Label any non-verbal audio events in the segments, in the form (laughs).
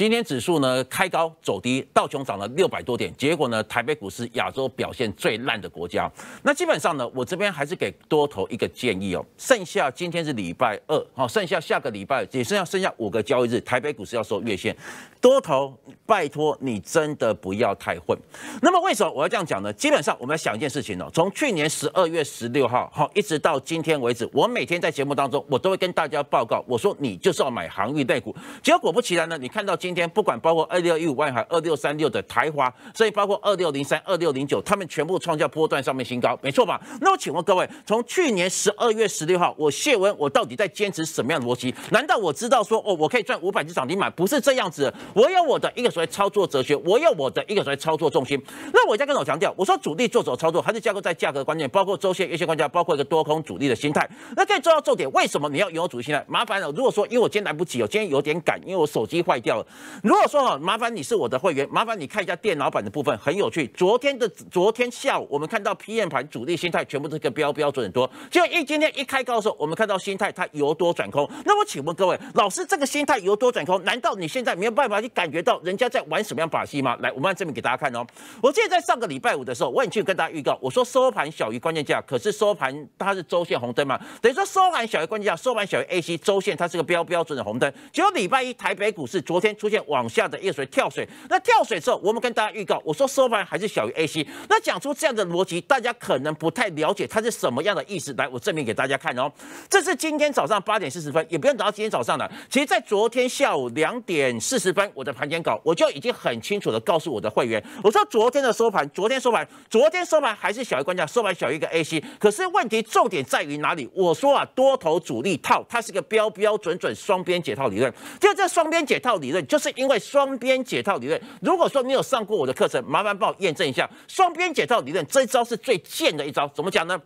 今天指数呢开高走低，道琼涨了六百多点，结果呢台北股市亚洲表现最烂的国家。那基本上呢，我这边还是给多头一个建议哦。剩下今天是礼拜二，好，剩下下个礼拜也剩下剩下五个交易日，台北股市要收月线。多头，拜托你真的不要太混。那么为什么我要这样讲呢？基本上我们要想一件事情哦，从去年十二月十六号好，一直到今天为止，我每天在节目当中，我都会跟大家报告，我说你就是要买航运类股。结果果不其然呢，你看到今今天不管包括二六一五万海、二六三六的台华，所以包括二六零三、二六零九，他们全部创下波段上面新高，没错吧？那我请问各位，从去年十二月十六号，我谢文，我到底在坚持什么样的逻辑？难道我知道说哦，我可以赚五百只涨停板？不是这样子，我有我的一个所谓操作哲学，我有我的一个所谓操作重心。那我再跟我强调，我说主力做手操作还是架构在价格关键，包括周线、月线关键，包括一个多空主力的心态。那最重要重点，为什么你要有主力心态？麻烦了，如果说因为我今天来不及哦，今天有点赶，因为我手机坏掉了。如果说哈，麻烦你是我的会员，麻烦你看一下电脑版的部分，很有趣。昨天的昨天下午，我们看到 PM 盘主力心态全部是个标标准的多，就一今天一开高的时候，我们看到心态它由多转空。那我请问各位老师，这个心态由多转空，难道你现在没有办法去感觉到人家在玩什么样把戏吗？来，我们按证明给大家看哦。我记得在上个礼拜五的时候，我已经跟大家预告，我说收盘小于关键价，可是收盘它是周线红灯嘛？等于说收盘小于关键价，收盘小于 AC，周线它是个标标准的红灯。结果礼拜一台北股市昨天出。现往下的液水跳水，那跳水之后，我们跟大家预告，我说收盘还是小于 A C。那讲出这样的逻辑，大家可能不太了解它是什么样的意思。来，我证明给大家看哦。这是今天早上八点四十分，也不用等到今天早上了。其实，在昨天下午两点四十分，我的盘前稿，我就已经很清楚的告诉我的会员，我说昨天的收盘，昨天收盘，昨天收盘还是小于关价，收盘小于一个 A C。可是问题重点在于哪里？我说啊，多头主力套，它是个标标准准双边解套理论。就这双边解套理论。就是因为双边解套理论，如果说你有上过我的课程，麻烦帮我验证一下双边解套理论，这一招是最贱的一招，怎么讲呢？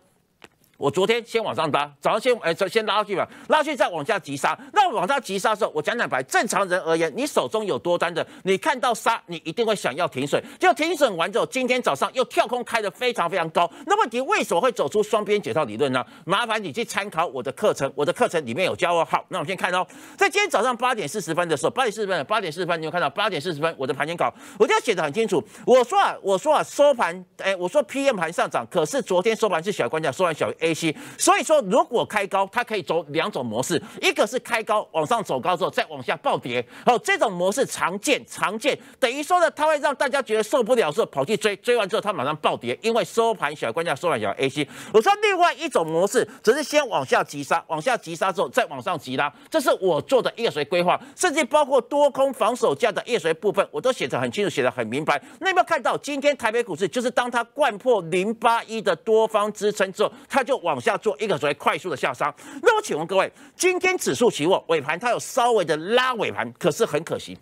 我昨天先往上拉，早上先哎，先先拉去吧，拉去再往下急杀。那往下急杀的时候，我讲讲白，正常人而言，你手中有多单的，你看到杀，你一定会想要停水。就停水完之后，今天早上又跳空开的非常非常高。那问题为什么会走出双边解套理论呢？麻烦你去参考我的课程，我的课程里面有教哦。好，那我先看哦。在今天早上八点四十分的时候，八点四十分，八点四十分，你有看到？八点四十分，我的盘前稿，我就写的很清楚。我说啊，我说啊，收盘，哎，我说 PM 盘上涨，可是昨天收盘是小关价，收盘小。A C，所以说如果开高，它可以走两种模式，一个是开高往上走高之后再往下暴跌，哦，这种模式常见常见，等于说呢，它会让大家觉得受不了，说跑去追，追完之后它马上暴跌，因为收盘小关价收盘小 A C。我说另外一种模式只是先往下急杀，往下急杀之后再往上急拉，这是我做的夜随规划，甚至包括多空防守价的夜随部分，我都写得很清楚，写得很明白。你有没有看到今天台北股市就是当它灌破零八一的多方支撑之后，它就往下做一个所谓快速的下杀。那我请问各位，今天指数起我尾盘它有稍微的拉尾盘，可是很可惜。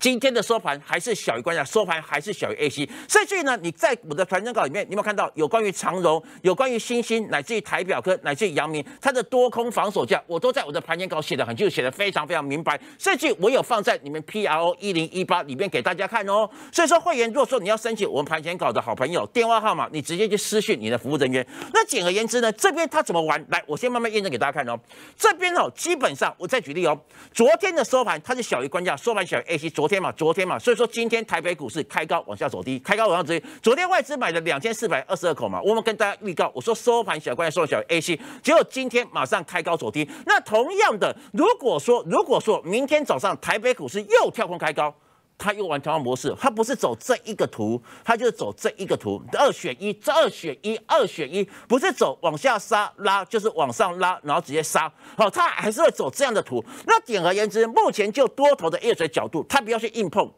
今天的收盘还是小于关价，收盘还是小于 A C。甚至呢，你在我的盘前稿里面，你有没有看到有关于长荣、有关于新星，乃至于台表科，乃至于阳明，它的多空防守价，我都在我的盘前稿写得很，就写得非常非常明白。甚至我有放在你们 P R O 一零一八里面给大家看哦。所以说会员，如果说你要申请我们盘前稿的好朋友电话号码，你直接去私讯你的服务人员。那简而言之呢，这边他怎么玩？来，我先慢慢验证给大家看哦。这边哦，基本上我再举例哦，昨天的收盘它是小于关价，收盘小于 A C。昨天嘛，昨天嘛，所以说今天台北股市开高往下走低，开高往下走低。昨天外资买了两千四百二十二口嘛，我们跟大家预告，我说收盘小关收小 A C，结果今天马上开高走低。那同样的，如果说如果说明天早上台北股市又跳空开高。他用完全的模式，他不是走这一个图，他就是走这一个图，二选一，这二选一，二选一，不是走往下杀拉，就是往上拉，然后直接杀，好，他还是会走这样的图。那简而言之，目前就多头的业水角度，他不要去硬碰，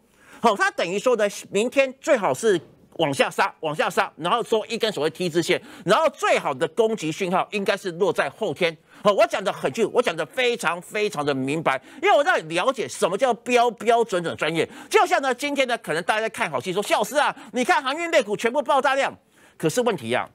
好，他等于说的明天最好是。往下杀，往下杀，然后收一根所谓 T 字线，然后最好的攻击讯号应该是落在后天。好，我讲的很清楚，我讲的非常非常的明白，因为我你了解什么叫标标准准专业。就像呢，今天呢，可能大家看好戏说笑师啊，你看航运类股全部爆炸量，可是问题呀。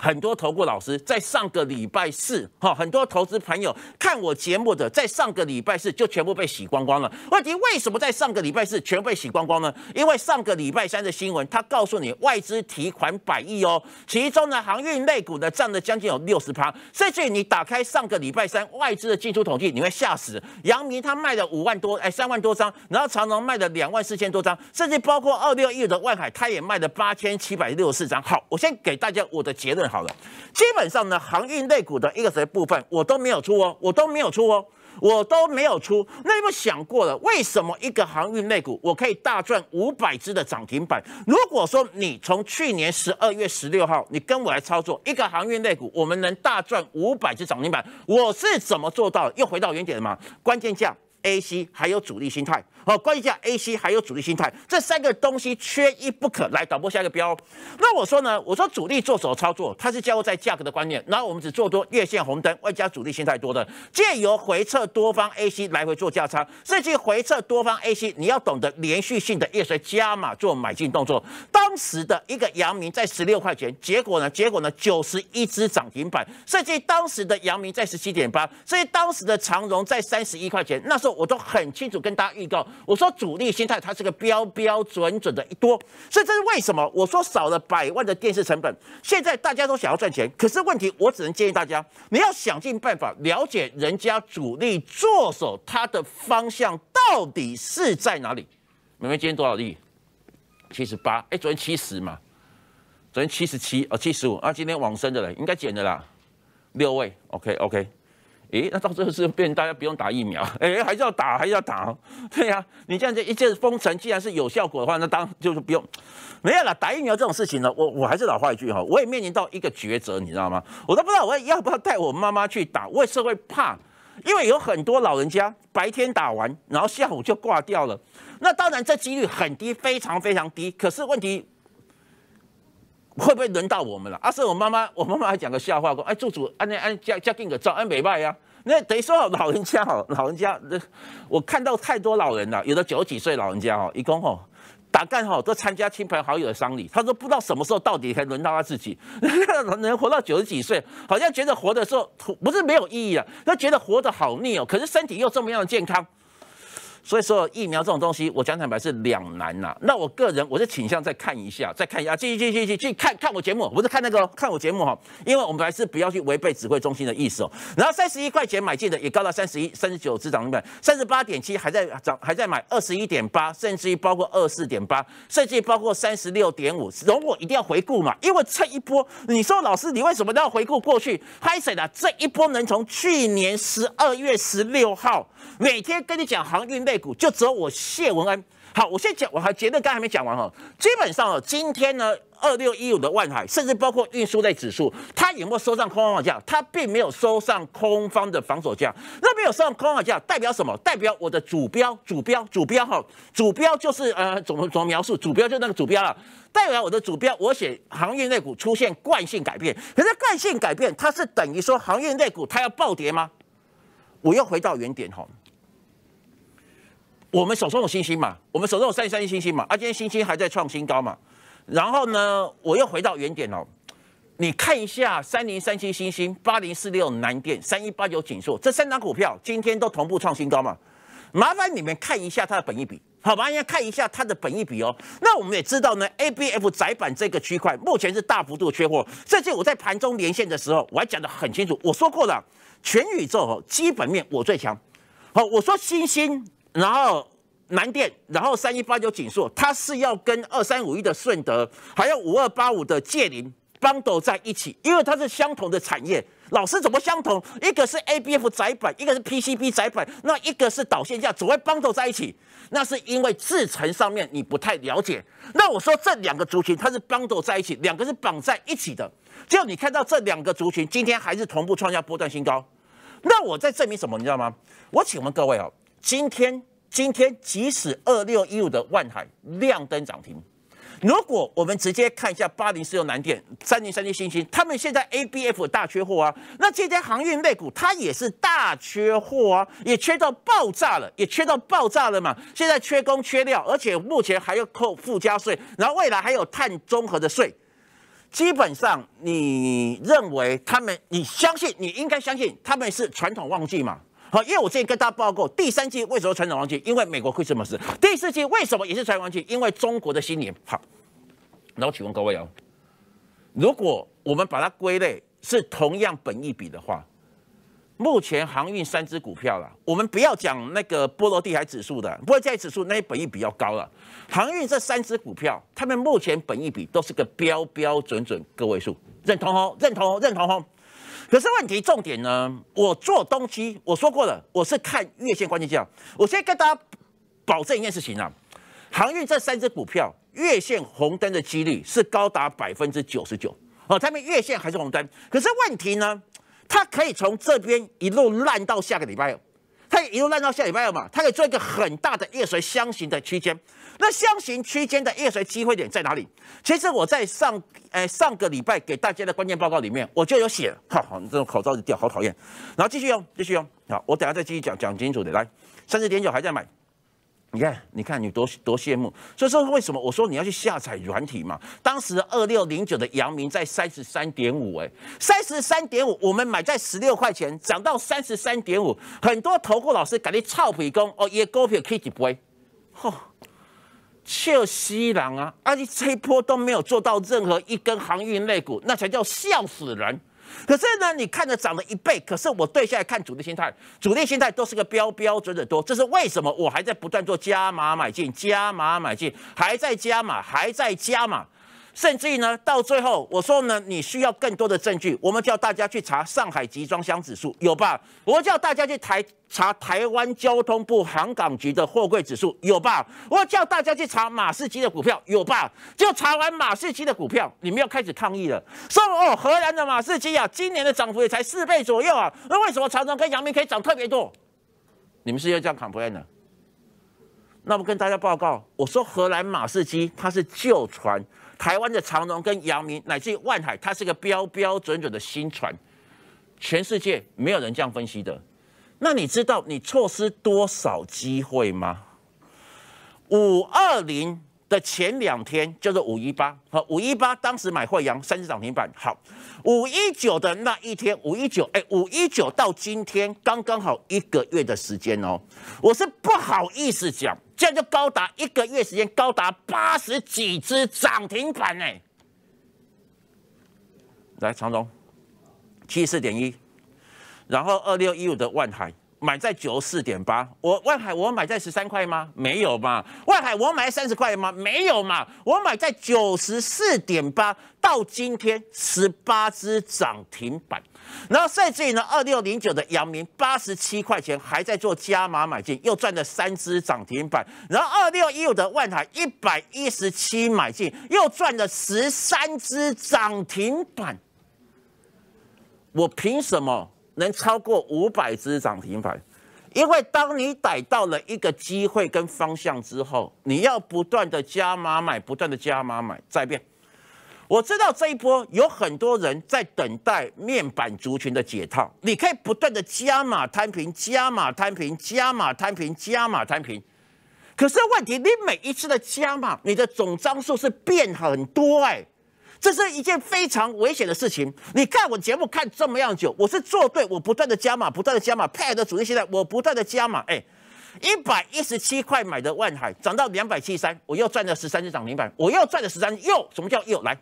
很多投顾老师在上个礼拜四，哈，很多投资朋友看我节目的，在上个礼拜四就全部被洗光光了。问题为什么在上个礼拜四全被洗光光呢？因为上个礼拜三的新闻，他告诉你外资提款百亿哦，其中呢航运类股呢占了将近有六十趴。甚至你打开上个礼拜三外资的进出统计，你会吓死。杨明他卖了五万多，哎，三万多张，然后长隆卖了两万四千多张，甚至包括二六一的万海，他也卖了八千七百六十四张。好，我先给大家我的结论。好了，基本上呢，航运类股的一个谁部分，我都没有出哦，我都没有出哦，我都没有出。那你们想过了，为什么一个航运类股，我可以大赚五百只的涨停板？如果说你从去年十二月十六号，你跟我来操作一个航运类股，我们能大赚五百只涨停板，我是怎么做到？又回到原点了吗？关键价。A C 还有主力心态，好，关于下 A C 还有主力心态这三个东西缺一不可。来，导播下一个标。那我说呢，我说主力做手操作，它是交在价格的观念，然后我们只做多月线红灯，外加主力心态多的，借由回撤多方 A C 来回做价差，甚至回撤多方 A C，你要懂得连续性的也随加码做买进动作。当时的一个阳明在十六块钱，结果呢？结果呢？九十一只涨停板，甚至当时的阳明在十七点八，所以当时的长荣在三十一块钱，那时候。我都很清楚跟大家预告，我说主力心态它是个标标准准的一多，所以这是为什么我说少了百万的电视成本。现在大家都想要赚钱，可是问题我只能建议大家，你要想尽办法了解人家主力做手它的方向到底是在哪里。美眉今天多少亿？七十八。哎，昨天七十嘛，昨天七十七哦，七十五啊，今天往升的人应该减的啦。六位，OK OK。哎，那到最后是变大家不用打疫苗，哎，还是要打，还是要打，对呀。你这样子一剑封城，既然是有效果的话，那当就是不用，没有了打疫苗这种事情呢。我我还是老话一句哈，我也面临到一个抉择，你知道吗？我都不知道我要不要带我妈妈去打，我也是会怕，因为有很多老人家白天打完，然后下午就挂掉了。那当然这几率很低，非常非常低。可是问题。会不会轮到我们了？阿是我妈妈，我妈妈还讲个笑话，说：哎，住主，安尼安家家订个照，安美拜呀。那等于说，老人家哦，老人家，我看到太多老人了，有的九十几岁老人家哦，一共哦，打干哦都参加亲朋好友的丧礼。他说不知道什么时候到底才轮到他自己。那 (laughs) 能活到九十几岁，好像觉得活的时候不是没有意义啊，他觉得活得好腻哦，可是身体又这么样健康。所以说疫苗这种东西，我讲坦白是两难呐。那我个人我是倾向再看一下，再看一下，继续继续继续看看我节目，不是看那个 (laughs) 看我节目哈。因为我们还是不要去违背指挥中心的意思哦。然后三十一块钱买进的也高到三十一、三十九只涨停板，三十八点七还在涨，还在买二十一点八，甚至于包括二四点八，甚至于包括三十六点五。容我一定要回顾嘛，因为这一波，你说老师你为什么都要回顾过去？嗨谁的这一波能从去年十二月十六号每天跟你讲航运类。股，就只有我谢文安。好，我先讲，我还结论刚还没讲完哈。基本上哦，今天呢，二六一五的万海，甚至包括运输类指数，它有没有收上空方的价，它并没有收上空方的防守价。那没有收上空方的价，代表什么？代表我的主标，主标，主标哈，主标就是呃，怎么怎么描述？主标就是那个主标了。代表我的主标，我写航运类股出现惯性改变。可是惯性改变，它是等于说航运类股它要暴跌吗？我又回到原点哈。我们手中有星星嘛，我们手中有三零三七星星嘛，而今天星星还在创新高嘛，然后呢，我又回到原点哦，你看一下三零三七星星、八零四六南电、三一八九锦硕这三张股票今天都同步创新高嘛，麻烦你们看一下它的本益比，好吧？要看一下它的本益比哦。那我们也知道呢，A B F 窄板这个区块目前是大幅度缺货，最次我在盘中连线的时候，我还讲的很清楚，我说过了，全宇宙基本面我最强，好，我说星星。然后南电，然后三一八九锦烁，它是要跟二三五一的顺德，还有五二八五的界林邦斗在一起，因为它是相同的产业。老师怎么相同？一个是 ABF 窄板，一个是 PCB 窄板，那一个是导线架，只会邦斗在一起。那是因为制程上面你不太了解。那我说这两个族群它是邦斗在一起，两个是绑在一起的。就你看到这两个族群今天还是同步创下波段新高，那我在证明什么？你知道吗？我请问各位哦。今天，今天即使二六一五的万海亮灯涨停，如果我们直接看一下八零四六南电、三零三七新兴，他们现在 A B F 大缺货啊，那这些航运类股它也是大缺货啊，也缺到爆炸了，也缺到爆炸了嘛。现在缺工缺料，而且目前还要扣附加税，然后未来还有碳综合的税。基本上，你认为他们，你相信，你应该相信他们是传统旺季嘛？好，因为我之前跟大家报告，第三季为什么传导上去？因为美国会这么死。第四季为什么也是传导上去？因为中国的新年。好，那我请问各位哦，如果我们把它归类是同样本一比的话，目前航运三只股票了，我们不要讲那个波罗的海指数的，波海指数那些本一比较高了。航运这三只股票，他们目前本一比都是个标标准准个位数，认同哦，认同哦，认同哦。可是问题重点呢？我做东西，我说过了，我是看月线关键价。我先跟大家保证一件事情啊，航运这三只股票月线红灯的几率是高达百分之九十九。哦，他们月线还是红灯。可是问题呢？它可以从这边一路烂到下个礼拜，它一路烂到下礼拜嘛？它可以做一个很大的月水箱型的区间。那箱型区间的夜水机会点在哪里？其实我在上诶上个礼拜给大家的关键报告里面，我就有写。哈，你这种口罩就掉，好讨厌。然后继续用，继续用，好，我等下再继续讲讲清楚的。来，三十点九还在买，你看，你看你多多羡慕。所以说为什么我说你要去下载软体嘛？当时二六零九的阳明在三十三点五，哎，三十三点五，我们买在十六块钱，涨到三十三点五，很多投顾老师赶紧操皮工哦，也股票 Boy 吼。笑死人啊！而且一波都没有做到任何一根航运肋骨，那才叫笑死人。可是呢，你看着涨了一倍，可是我对下来看主力心态，主力心态都是个标标准的多，这是为什么？我还在不断做加码买进，加码买进，还在加码，还在加码。甚至于呢，到最后我说呢，你需要更多的证据。我们叫大家去查上海集装箱指数，有吧？我叫大家去台查台湾交通部航港局的货柜指数，有吧？我叫大家去查马士基的股票，有吧？就查完马士基的股票，你们又开始抗议了。说哦，荷兰的马士基啊，今年的涨幅也才四倍左右啊，那为什么长荣跟阳明可以涨特别多？你们是要这样抗议呢？那我跟大家报告，我说荷兰马士基它是旧船。台湾的长荣、跟扬明，乃至于万海，它是一个标标准准的新船，全世界没有人这样分析的。那你知道你错失多少机会吗？五二零。的前两天就是五一八和五一八，当时买惠阳三只涨停板。好，五一九的那一天，五一九哎，五一九到今天刚刚好一个月的时间哦。我是不好意思讲，这样就高达一个月时间，高达八十几只涨停板哎。来，长荣七四点一，然后二六一五的万海买在九十四点八，我万海我买在十三块吗？没有嘛。万海我买三十块吗？没有嘛。我买在九十四点八，到今天十八只涨停板。然后甚至于呢，二六零九的阳明八十七块钱还在做加码买进，又赚了三只涨停板。然后二六一五的万海一百一十七买进，又赚了十三只涨停板。我凭什么？能超过五百只涨停板，因为当你逮到了一个机会跟方向之后，你要不断的加码买，不断的加码买，再变。我知道这一波有很多人在等待面板族群的解套，你可以不断的加码摊平，加码摊平，加码摊平，加码摊平。可是问题，你每一次的加码，你的总张数是变很多哎。这是一件非常危险的事情。你看我节目看这么样久，我是做对，我不断的加码，不断的加码。派的主力现在我不断的加码，哎，一百一十七块买的万海涨到两百七三，我又赚了十三只涨停板，我又赚了十三只又，什么叫又？来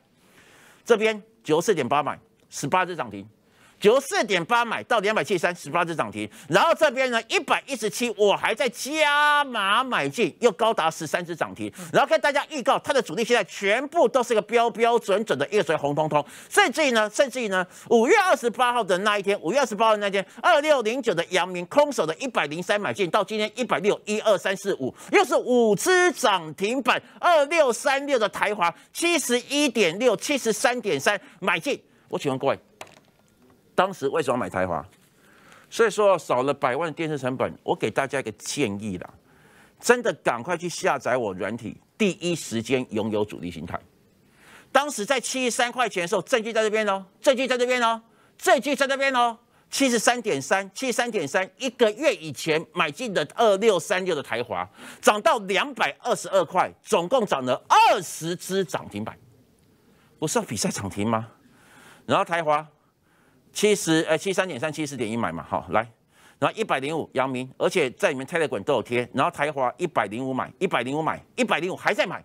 这边九十四点八买，十八只涨停。九四点八买到两百七三，十八只涨停。然后这边呢，一百一十七，我还在加码买进，又高达十三只涨停。然后跟大家预告，它的主力现在全部都是一个标标准准的叶随红彤彤。甚至于呢，甚至于呢，五月二十八号的那一天，五月二十八号的那天，二六零九的阳明空手的一百零三买进，到今天一百六一二三四五，又是五只涨停板。二六三六的台华，七十一点六，七十三点三买进。我请问各位。当时为什么买台华？所以说少了百万电视成本。我给大家一个建议啦，真的赶快去下载我软体，第一时间拥有主力形态。当时在七十三块钱的时候，证据在这边哦，证据在这边哦，证据在这边哦，七十三点三，七十三点三，一个月以前买进的二六三六的台华，涨到两百二十二块，总共涨了二十只涨停板，不是要比赛涨停吗？然后台华。七十，哎，七三点三，七十点一买嘛，好，来，然后一百零五，阳明，而且在里面泰勒滚都有贴，然后台华一百零五买，一百零五买，一百零五还在买。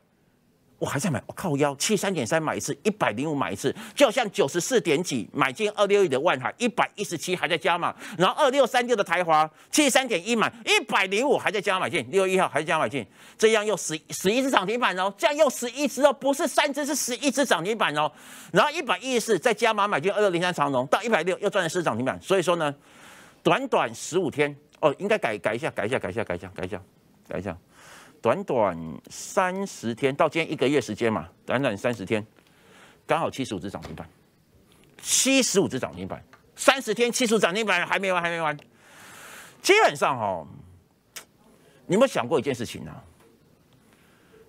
我还在买，我靠腰七三点三买一次，一百零五买一次，就像九十四点几买进二六一的万海，一百一十七还在加码，然后二六三六的台华七三点一买，一百零五还在加码进六一号，还在加码进，这样又十十一只涨停板哦，这样又十一只哦，不是三只是十一只涨停板哦，然后一百一十四再加码买进二六零三长龙，到一百六又赚了十涨停板，所以说呢，短短十五天哦，应该改改一下，改一下，改一下，改一下，改一下，改一下。短短三十天到今天一个月时间嘛，短短三十天，刚好七十五只涨停板，七十五只涨停板，三十天七十五涨停板还没完还没完，基本上哈，你有没有想过一件事情呢？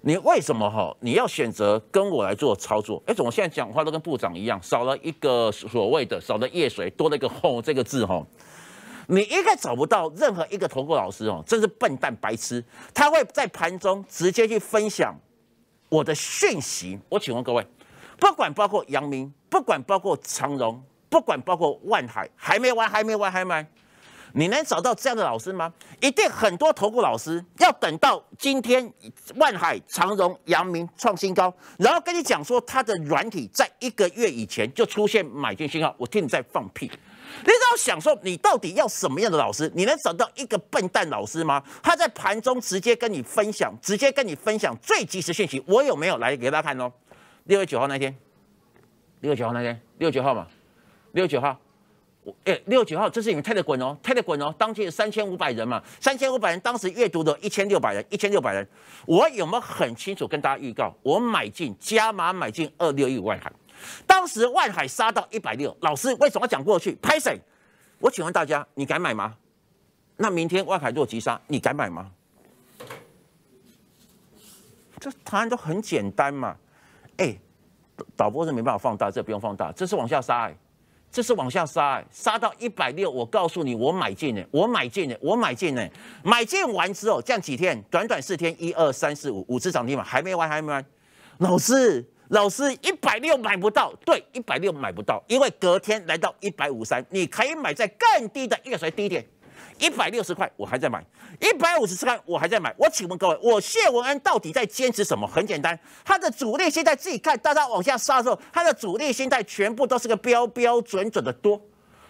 你为什么哈你要选择跟我来做操作？哎，怎么现在讲话都跟部长一样，少了一个所谓的，少了“夜水”，多了一个 (laughs) “吼”这个字哈？你应该找不到任何一个投顾老师哦，真是笨蛋白痴！他会在盘中直接去分享我的讯息。我请问各位，不管包括阳明，不管包括长荣，不管包括万海，还没完还没完还没完！你能找到这样的老师吗？一定很多投顾老师要等到今天万海、长荣、阳明创新高，然后跟你讲说他的软体在一个月以前就出现买进信号，我听你在放屁。你只要想说，你到底要什么样的老师？你能找到一个笨蛋老师吗？他在盘中直接跟你分享，直接跟你分享最及时信息。我有没有来给大家看哦？六月九号那天，六月九号那天，六月九号嘛，六月九号，我哎，六月九号，这是你们泰德滚哦，泰德滚哦，当天有三千五百人嘛，三千五百人当时阅读的一千六百人，一千六百人，我有没有很清楚跟大家预告，我买进加码买进二六一万行？当时万海杀到一百六，老师为什么讲过去拍谁？我请问大家，你敢买吗？那明天万海若急杀，你敢买吗？这答案都很简单嘛。哎，导播是没办法放大，这不用放大，这是往下杀，这是往下杀，杀到一百六，我告诉你，我买进呢，我买进呢，我买进呢，买进完之后，这样几天，短短四天，一二三四五，五次涨停板还没完，还没完，老师。老师，一百六买不到，对，一百六买不到，因为隔天来到一百五三，你可以买在更低的月水低点，一百六十块我还在买，一百五十块我还在买。我请问各位，我谢文安到底在坚持什么？很简单，他的主力心态自己看，大家往下杀的时候，他的主力心态全部都是个标标准准的多，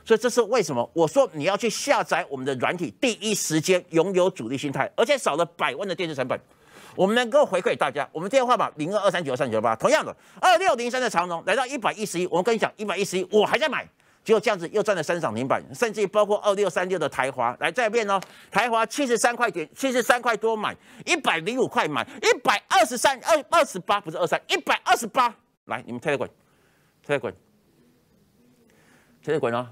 所以这是为什么？我说你要去下载我们的软体，第一时间拥有主力心态，而且少了百万的电视成本。我们能够回馈大家，我们电话号码零二二三九二三九八。同样的，二六零三的长龙来到一百一十一，我们跟你讲一百一十一，我还在买，结果这样子又赚了三涨停板，甚至包括二六三六的台华来再变哦，台华七十三块点，七十三块多买，一百零五块买，一百二十三二二十八不是二三，一百二十八，来你们猜猜滚，猜猜滚，猜猜滚啊，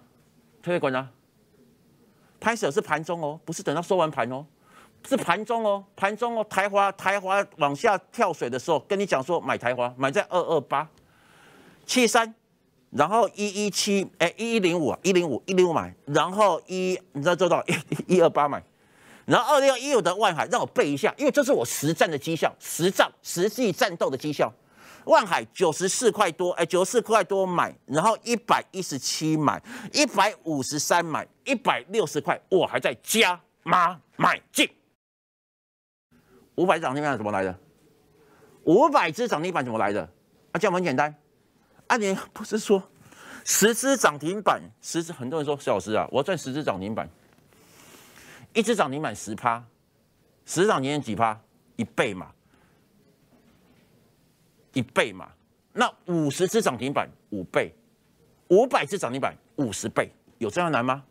猜猜滚啊，拍手是盘中哦，不是等到收完盘哦。是盘中哦，盘中哦，台华台华往下跳水的时候，跟你讲说买台华，买在二二八七三，然后一一七，哎一一零五，一零五一零五买，然后一你知道做到一一二八买，然后二零二一五的万海，让我背一下，因为这是我实战的绩效，实战实际战斗的绩效，万海九十四块多，哎九十四块多买，然后一百一十七买，一百五十三买，一百六十块我还在加码买进。五百涨停板怎么来的？五百只涨停板怎么来的？啊，这样很简单。啊，你不是说十只涨停板，十只很多人说小师啊，我要赚十只涨停板，一只涨停板十趴，十涨停几趴？一倍嘛，一倍嘛。那五十只涨停板五倍，五百只涨停板五十倍，有这样难吗？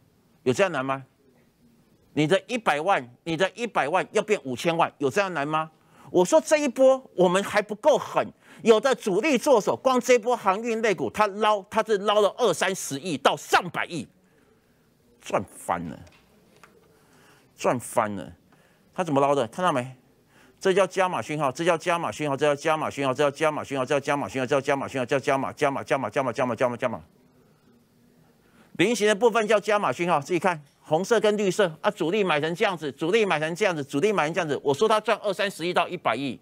有这样难吗？你的一百万，你的一百万要变五千万，有这样难吗？我说这一波我们还不够狠，有的主力做手，光这波航运类股，他捞，他是捞了二三十亿到上百亿，赚翻了，赚翻了，他怎么捞的？看到没？这叫加码讯号，这叫加码讯号，这叫加码讯号，这叫加码讯号，这叫加码讯号，这叫加码讯号，叫加码加码加码加码加码加码加码，菱形的部分叫加码讯号，自己看。红色跟绿色啊，主力买成这样子，主力买成这样子，主力买成这样子。我说他赚二三十亿到一百亿，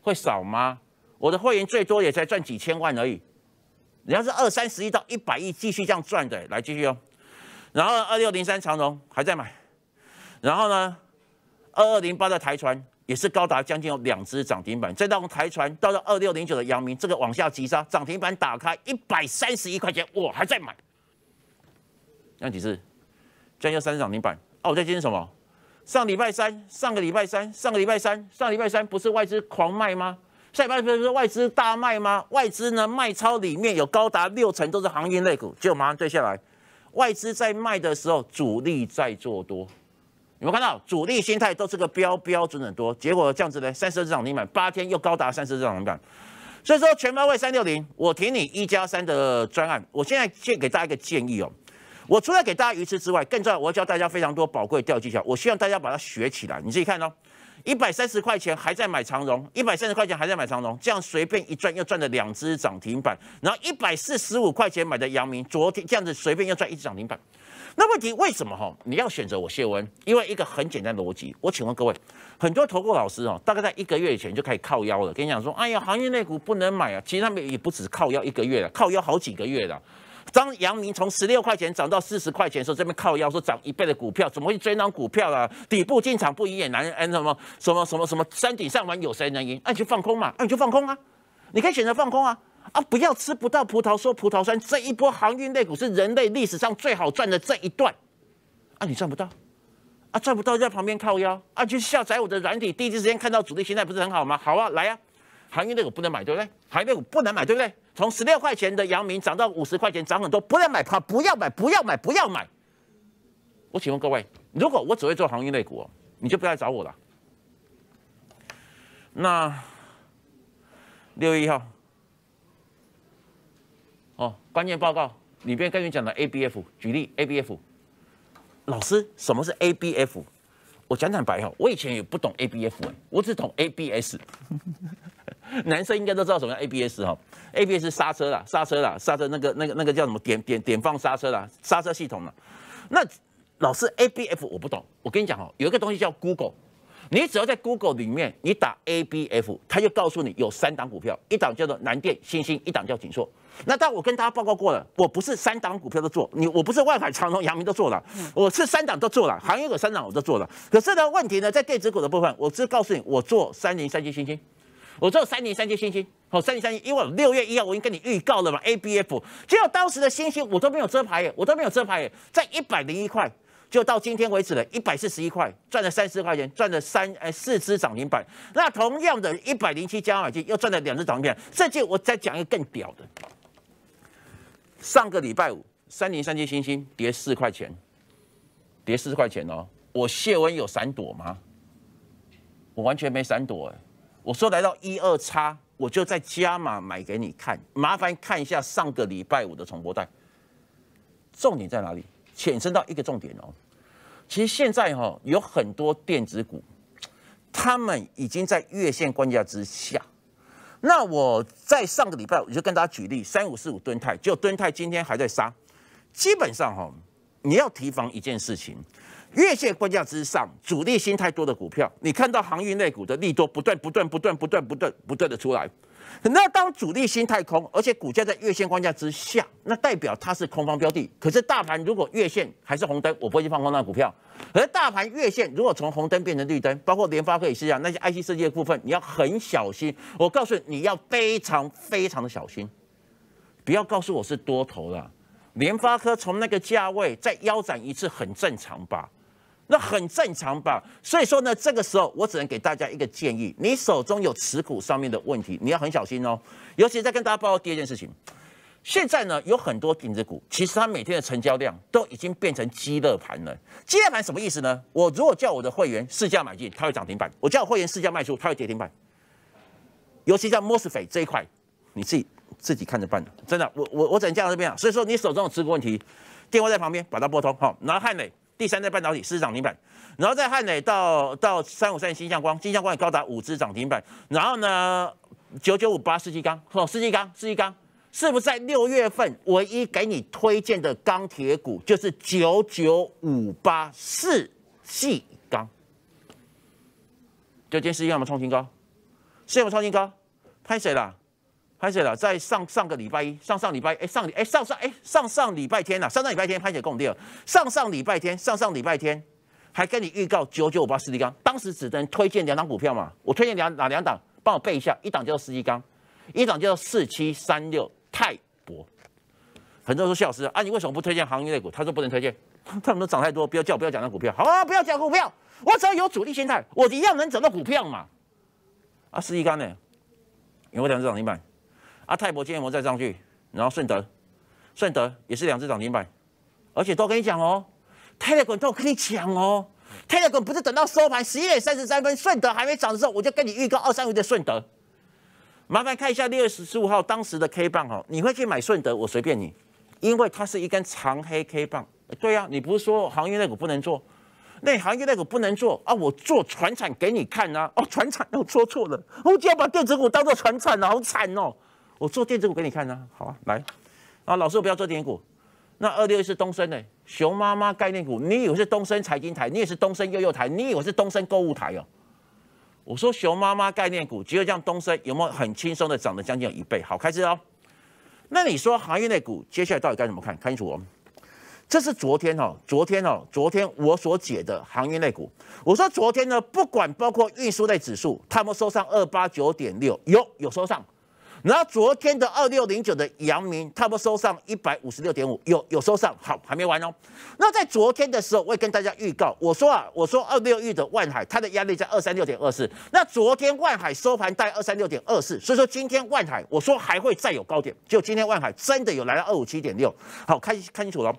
会少吗？我的会员最多也才赚几千万而已。人家是二三十亿到一百亿，继续这样赚的，来继续哦。然后二六零三长荣还在买，然后呢，二二零八的台船也是高达将近有两只涨停板。再到台船，到了二六零九的阳明，这个往下急杀，涨停板打开一百三十一块钱，我还在买。那几次？将近三十涨停板啊！我在今天什么？上礼拜三、上个礼拜三、上个礼拜三、上礼拜三不是外资狂卖吗？下礼拜不是外资大卖吗？外资呢卖超里面有高达六成都是行业类股，结果马上对下来，外资在卖的时候主力在做多，有没有看到？主力心态都是个标标准的多，结果这样子呢？三十日涨停板八天又高达三十日涨停板，所以说全方位三六零，我提你一加三的专案，我现在借给大家一个建议哦。我除了给大家鱼吃之外，更重要，我要教大家非常多宝贵钓技巧。我希望大家把它学起来。你自己看哦，一百三十块钱还在买长荣，一百三十块钱还在买长荣，这样随便一转又赚了两只涨停板。然后一百四十五块钱买的阳明，昨天这样子随便又赚一只涨停板。那问题为什么哈？你要选择我谢文，因为一个很简单逻辑。我请问各位，很多投顾老师哦，大概在一个月以前就开始靠腰了。跟你讲说，哎呀，行业内股不能买啊。其实他们也不止靠腰一个月了，靠腰好几个月了。当阳明从十六块钱涨到四十块钱的时候，这边靠腰说涨一倍的股票，怎么会追涨股票啊？底部进场不赢也难，哎什么什么什么什么？山顶上玩有谁能赢？那你就放空嘛，那你就放空啊！你可以选择放空啊啊！不要吃不到葡萄说葡萄酸。这一波航运类股是人类历史上最好赚的这一段，啊你赚不到啊赚不到就在旁边靠腰啊！就下载我的软体，第一时间看到主力形态不是很好吗？好啊，来呀！航运类股不能买对不对？航运类股不能买对不对？从十六块钱的阳明涨到五十块钱，涨很多，不要买它，不要买，不要买，不要买。我请问各位，如果我只会做航运类股，你就不要找我了。那六月一号，哦，关键报告里边跟你讲的 ABF，举例 ABF。老师，什么是 ABF？我讲讲白哈，我以前也不懂 ABF，我只懂 ABS。(laughs) 男生应该都知道什么？ABS 哈，ABS 刹车啦，刹车啦，刹车那个那个那个叫什么？点点点放刹车啦，刹车系统啦。那老师，ABF 我不懂。我跟你讲哦，有一个东西叫 Google，你只要在 Google 里面，你打 ABF，他就告诉你有三档股票，一档叫做南电星星，一档叫锦硕。那但我跟大家报告过了，我不是三档股票都做，你我不是万海、长隆、阳明都做了，我是三档都做了，行业股三档我都做了。可是呢，问题呢，在电子股的部分，我只告诉你，我做三零三七星星。我做三年三季星星，好三年三星。因为六月一号我已经跟你预告了嘛，A B F，结果当时的星星我都没有遮牌耶，我都没有遮牌耶，在一百零一块就到今天为止了，一百四十一块赚了三十块钱，赚了三哎四支涨停板。那同样的一百零七加尔金又赚了两只涨停板。这件我再讲一个更屌的，上个礼拜五三年三季星星跌四块钱，跌四十块钱哦，我谢文有闪躲吗？我完全没闪躲哎。我说来到一二叉，我就再加码买给你看。麻烦看一下上个礼拜五的重播带，重点在哪里？浅深到一个重点哦。其实现在哈，有很多电子股，他们已经在月线关家之下。那我在上个礼拜我就跟大家举例，三五四五吨泰，只有吨泰今天还在杀。基本上哈，你要提防一件事情。月线关价之上，主力心太多的股票，你看到航运类股的利多不断、不断、不断、不断、不断、不断的出来。那当主力心太空，而且股价在月线框架之下，那代表它是空方标的。可是大盘如果月线还是红灯，我不会去放空那股票。而大盘月线如果从红灯变成绿灯，包括联发科也是一样，那些 IC 设计的部分，你要很小心。我告诉你要非常非常的小心，不要告诉我是多头了。联发科从那个价位再腰斩一次，很正常吧？那很正常吧，所以说呢，这个时候我只能给大家一个建议，你手中有持股上面的问题，你要很小心哦。尤其再跟大家报告第二件事情，现在呢有很多顶子股，其实它每天的成交量都已经变成积乐盘了。积乐盘什么意思呢？我如果叫我的会员市价买进，它会涨停板；我叫会员市价卖出，它会跌停板。尤其在 mosfet 这一块，你自己自己看着办。真的，我我我只能这样这边啊。所以说你手中的持股问题，电话在旁边，把它拨通。好，拿汉磊。第三代半导体四涨停板，然后在汉磊到到三五三新向光，新向光高达五只涨停板，然后呢九九五八世纪钢哦，世纪钢，世纪钢是不是在六月份唯一给你推荐的钢铁股就是九九五八四季钢？昨天世纪钢有创新高，世纪钢创新高，拍谁了？潘姐啦，在上上个礼拜一，上上礼拜哎，上哎上上哎上上礼拜天呐，上上礼拜天潘姐供电，上上礼拜天上上礼拜天还跟你预告九九五八四机缸，当时只能推荐两档股票嘛，我推荐两哪两档，帮我背一下，一档叫做四机缸，一档叫做四七三六泰博。很多人说谢老师啊，你为什么不推荐行业类股？他说不能推荐，他们都涨太多，不要叫我不要讲那股票，好啊，不要讲股票，我只要有主力心态，我一样能整到股票嘛。啊，四机缸呢？有我讲这涨停板？阿泰博建研模再上去，然后顺德，顺德也是两只涨停板，而且都跟你讲哦，泰勒股都跟你讲哦，泰勒股不是等到收盘十一点三十三分，顺德还没涨的时候，我就跟你预告二三五的顺德，麻烦看一下六月十五号当时的 K 棒哦，你会去买顺德，我随便你，因为它是一根长黑 K 棒，对啊，你不是说行业类股不能做，那行业类股不能做啊，我做船产给你看啊，哦船产我说错了，我竟要把电子股当做船产了，好惨哦。我做电子股给你看啊，好啊，来，啊，老师不要做电子股，那二六一是东升的熊妈妈概念股，你以为是东升财经台，你也是东升悠悠台，你以为是东升购物台哦？我说熊妈妈概念股只有样东升有没有很轻松的涨了将近一倍？好，开始哦。那你说行业内股接下来到底该怎么看？看清楚哦，这是昨天哦，昨天哦，昨天我所解的行业内股，我说昨天呢，不管包括运输类指数，他们收上二八九点六，有有收上。然后昨天的二六零九的阳明，他们收上一百五十六点五，有有收上，好还没完哦。那在昨天的时候，我也跟大家预告，我说啊，我说二六一的万海，它的压力在二三六点二四。那昨天万海收盘带二三六点二四，所以说今天万海，我说还会再有高点，就今天万海真的有来到二五七点六，好看看清楚喽。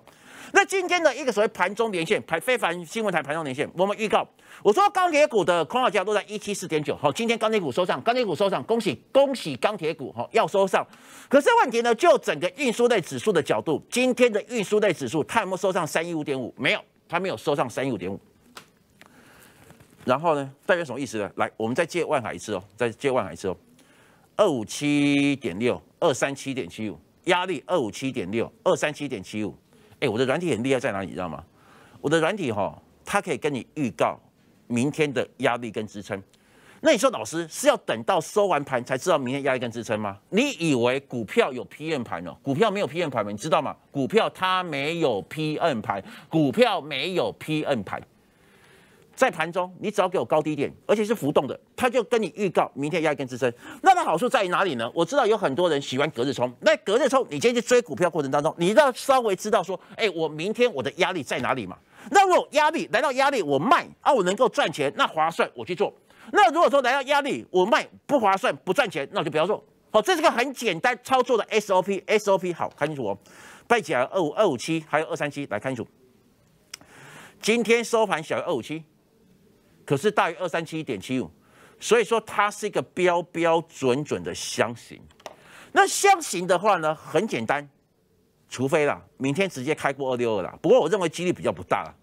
那今天的一个所谓盘中连线，排非凡新闻台盘中连线，我们预告，我说钢铁股的空号价在一七四点九，好，今天钢铁股收上，钢铁股收上，恭喜恭喜钢铁股，好，要收上，可是问题呢，就整个运输类指数的角度，今天的运输类指数有没有收上三一五点五，没有，它没有收上三一五点五，然后呢，代表什么意思呢？来，我们再借万海一次哦，再借万海一次哦，二五七点六，二三七点七五，压力二五七点六，二三七点七五。哎，我的软体很厉害在哪里？你知道吗？我的软体哈，它可以跟你预告明天的压力跟支撑。那你说老师是要等到收完盘才知道明天压力跟支撑吗？你以为股票有批 n 盘哦？股票没有批 n 盘吗？你知道吗？股票它没有批 n 盘，股票没有批 n 盘。在盘中，你只要给我高低点，而且是浮动的，它就跟你预告明天压力根支撑。那么好处在于哪里呢？我知道有很多人喜欢隔日冲，那隔日冲，你今天去追股票过程当中，你要稍微知道说，哎，我明天我的压力在哪里嘛？那如果压力来到压力，我卖，啊，我能够赚钱，那划算我去做。那如果说来到压力，我卖不划算不赚钱，那我就不要做。好，这是个很简单操作的 SOP，SOP 好看清楚。哦，拜起来二五二五七还有二三七来看清楚。今天收盘小于二五七。可是大于二三七一点七五，所以说它是一个标标准准的箱型。那箱型的话呢，很简单，除非啦，明天直接开过二六二啦。不过我认为几率比较不大了，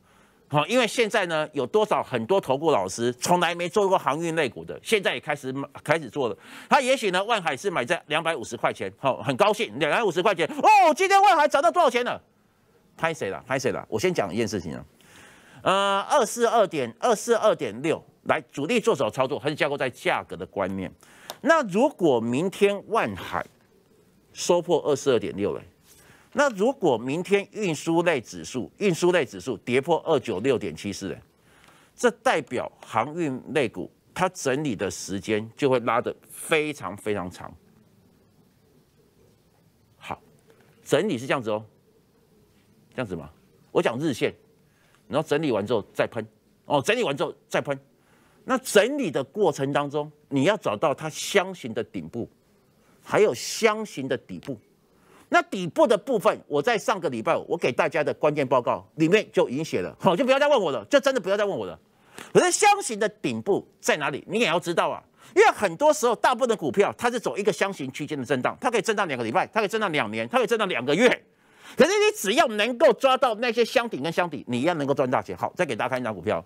好，因为现在呢，有多少很多投顾老师从来没做过航运类股的，现在也开始开始做了。他也许呢，万海是买在两百五十块钱，好，很高兴两百五十块钱哦。今天万海涨到多少钱了？拍谁了？拍谁了？我先讲一件事情啊。呃，二四二点二四二点六，来主力做手操作，它是架构在价格的观念。那如果明天万海收破二四二点六了，那如果明天运输类指数运输类指数跌破二九六点七四，这代表航运类股它整理的时间就会拉得非常非常长。好，整理是这样子哦，这样子吗？我讲日线。然后整理完之后再喷，哦，整理完之后再喷。那整理的过程当中，你要找到它箱形的顶部，还有箱形的底部。那底部的部分，我在上个礼拜我给大家的关键报告里面就已经写了，好，就不要再问我了，就真的不要再问我了。可是箱形的顶部在哪里，你也要知道啊，因为很多时候大部分的股票它是走一个箱形区间的震荡，它可以震荡两个礼拜，它可以震荡两年，它可以震荡两个月。可是你只要能够抓到那些箱顶跟箱底，你一样能够赚大钱。好，再给大家看一张股票，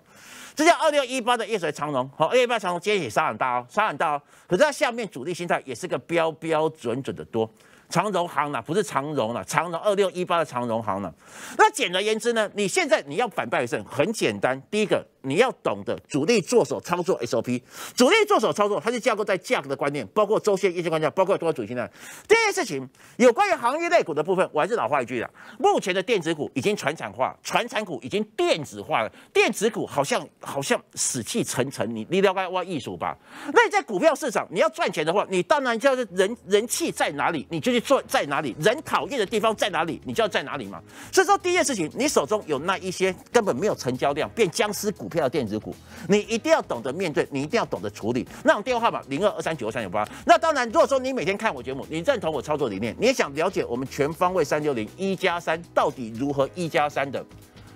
这叫二六一八的叶水长荣。好，二六一八长荣今天也杀很大哦，杀很大哦。可是它下面主力心态也是个标标准准的多。长荣行呢，不是长荣了，长荣二六一八的长荣行呢。那简而言之呢，你现在你要反败为胜，很简单，第一个。你要懂得主力做手操作 SOP，主力做手操作，它是架构在价格的观念，包括周线、月线观念，包括多少主线呢？第一件事情，有关于行业类股的部分，我还是老话一句啦，目前的电子股已经传产化，传产股已经电子化了，电子股好像好像死气沉沉，你你了解我艺术吧？那你在股票市场你要赚钱的话，你当然就要人人气在哪里，你就去做在哪里，人讨厌的地方在哪里，你就要在哪里嘛。所以说第一件事情，你手中有那一些根本没有成交量变僵尸股。票电子股，你一定要懂得面对，你一定要懂得处理。那电话号码零二二三九二三九八八。那当然，如果说你每天看我节目，你认同我操作理念，你也想了解我们全方位三六零一加三到底如何一加三的，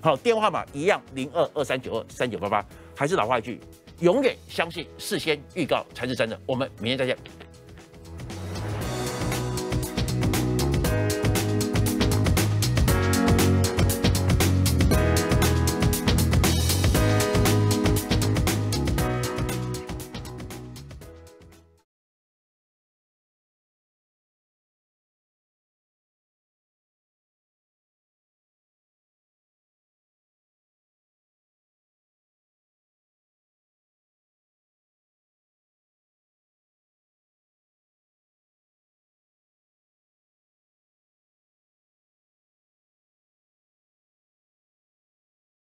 好电话号码一样零二二三九二三九八八。还是老话一句，永远相信事先预告才是真的。我们明天再见。